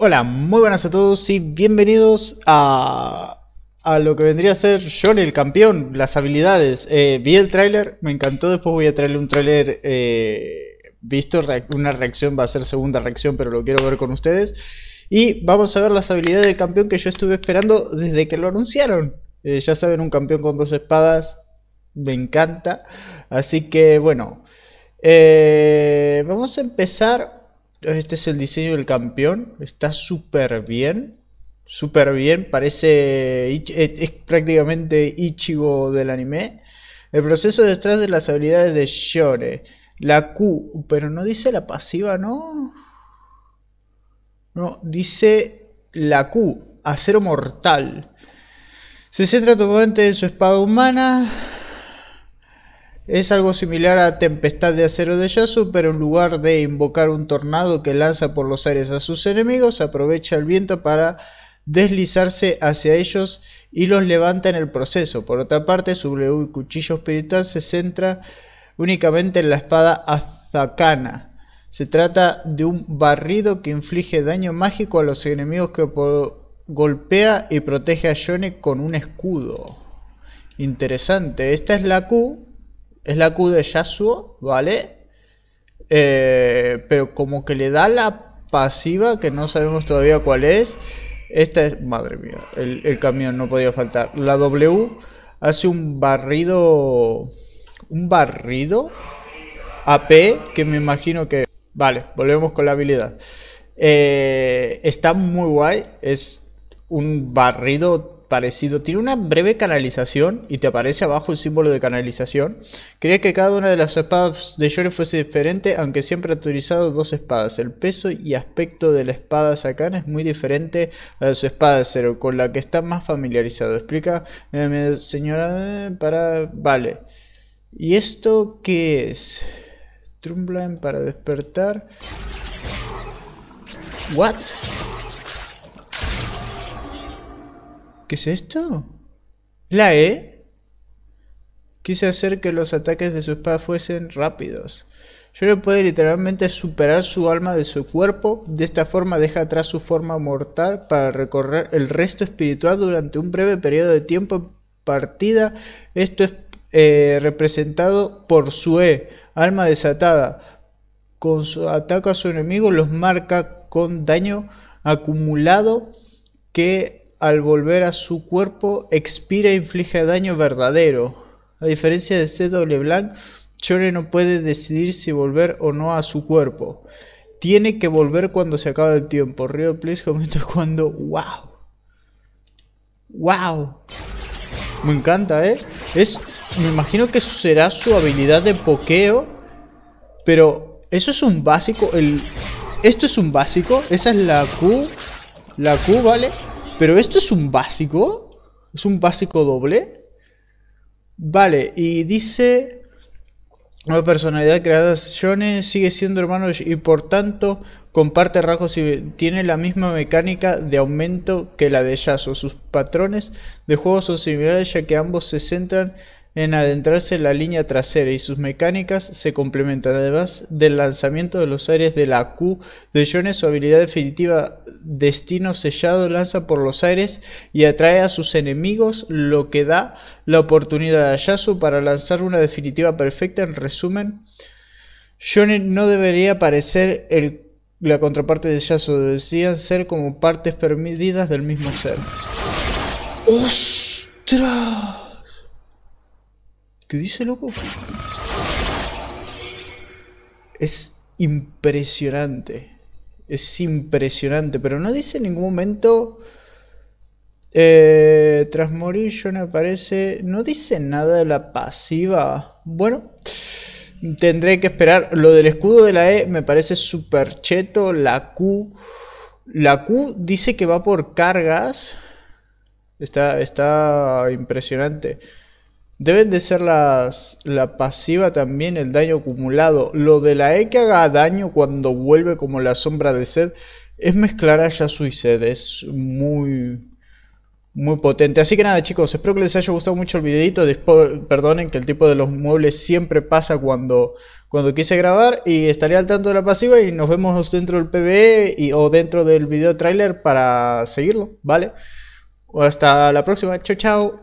Hola, muy buenas a todos y bienvenidos a, a lo que vendría a ser John el campeón, las habilidades. Eh, vi el tráiler, me encantó, después voy a traerle un tráiler eh, visto, una reacción, va a ser segunda reacción, pero lo quiero ver con ustedes. Y vamos a ver las habilidades del campeón que yo estuve esperando desde que lo anunciaron. Eh, ya saben, un campeón con dos espadas, me encanta. Así que bueno, vamos a empezar este es el diseño del campeón. Está súper bien. Súper bien. Parece... Eh, es, prácticamente Ichigo del anime. El proceso detrás de las habilidades de Shore. La Q. Pero no dice la pasiva, ¿no? No, dice la Q. Acero mortal. Se centra totalmente en su espada humana es algo similar a Tempestad de Acero de Yasu, pero en lugar de invocar un tornado que lanza por los aires a sus enemigos, aprovecha el viento para deslizarse hacia ellos y los levanta en el proceso. Por otra parte, su W Cuchillo Espiritual se centra únicamente en la espada Azakana. Se trata de un barrido que inflige daño mágico a los enemigos que golpea y protege a Yone con un escudo. Interesante, esta es la Q es la Q de Yasuo, ¿vale? Eh, pero como que le da la pasiva, que no sabemos todavía cuál es. Esta es, madre mía, el, camión no podía faltar. La W hace un barrido, un barrido AP, que me imagino que... Vale, volvemos con la habilidad. Eh, está muy guay, es un barrido parecido. Tiene una breve canalización y te aparece abajo el símbolo de canalización. creía que cada una de las espadas de Jory fuese diferente, aunque siempre ha utilizado dos espadas. El peso y aspecto de la espada sacan es muy diferente a su espada cero, con la que está más familiarizado. Explica, eh, señora, eh, para... Vale. ¿Y esto qué es? Trumbline para despertar. ¿What? ¿Qué es esto? ¿La E? Quise hacer que los ataques de su espada fuesen rápidos. le puede literalmente superar su alma de su cuerpo, de esta forma deja atrás su forma mortal para recorrer el resto espiritual durante un breve periodo de tiempo partida. Esto es eh, representado por su E, alma desatada. Con su ataque a su enemigo los marca con daño acumulado que al volver a su cuerpo, expira e inflige daño verdadero. A diferencia de CW Blanc, chole no puede decidir si volver o no a su cuerpo. Tiene que volver cuando se acabe el tiempo. Río, Please comenta cuando. ¡Wow! ¡Wow! Me encanta, ¿eh? Es. Me imagino que será su habilidad de pokeo. Pero. Eso es un básico. El. Esto es un básico. Esa es la Q. La Q, ¿vale? Pero esto es un básico. Es un básico doble. Vale, y dice. Nueva personalidad creada Shone sigue siendo hermano y por tanto comparte rasgos y tiene la misma mecánica de aumento que la de Yasuo. Sus patrones de juego son similares ya que ambos se centran en adentrarse la línea trasera y sus mecánicas se complementan además del lanzamiento de los aires de la Q de Jones su habilidad definitiva destino sellado lanza por los aires y atrae a sus enemigos lo que da la oportunidad a Yasu para lanzar una definitiva perfecta en resumen Jones no debería parecer el, la contraparte de Yasu deberían ser como partes permitidas del mismo ser ¡Ostras! ¿Qué dice, loco? Es impresionante. Es impresionante, pero no dice en ningún momento... Eh, tras morir no aparece... No dice nada de la pasiva. Bueno, tendré que esperar. Lo del escudo de la E me parece súper cheto. La Q... La Q dice que va por cargas. Está, está impresionante. Deben de ser las, la pasiva también el daño acumulado. Lo de la E que haga daño cuando vuelve como la sombra de sed es mezclar a Yasu y sed. Es muy, muy potente. Así que nada chicos, espero que les haya gustado mucho el videito. perdonen que el tipo de los muebles siempre pasa cuando, cuando quise grabar. Y estaré al tanto de la pasiva y nos vemos dentro del PBE o dentro del video trailer para seguirlo, ¿vale? Hasta la próxima, chao chao.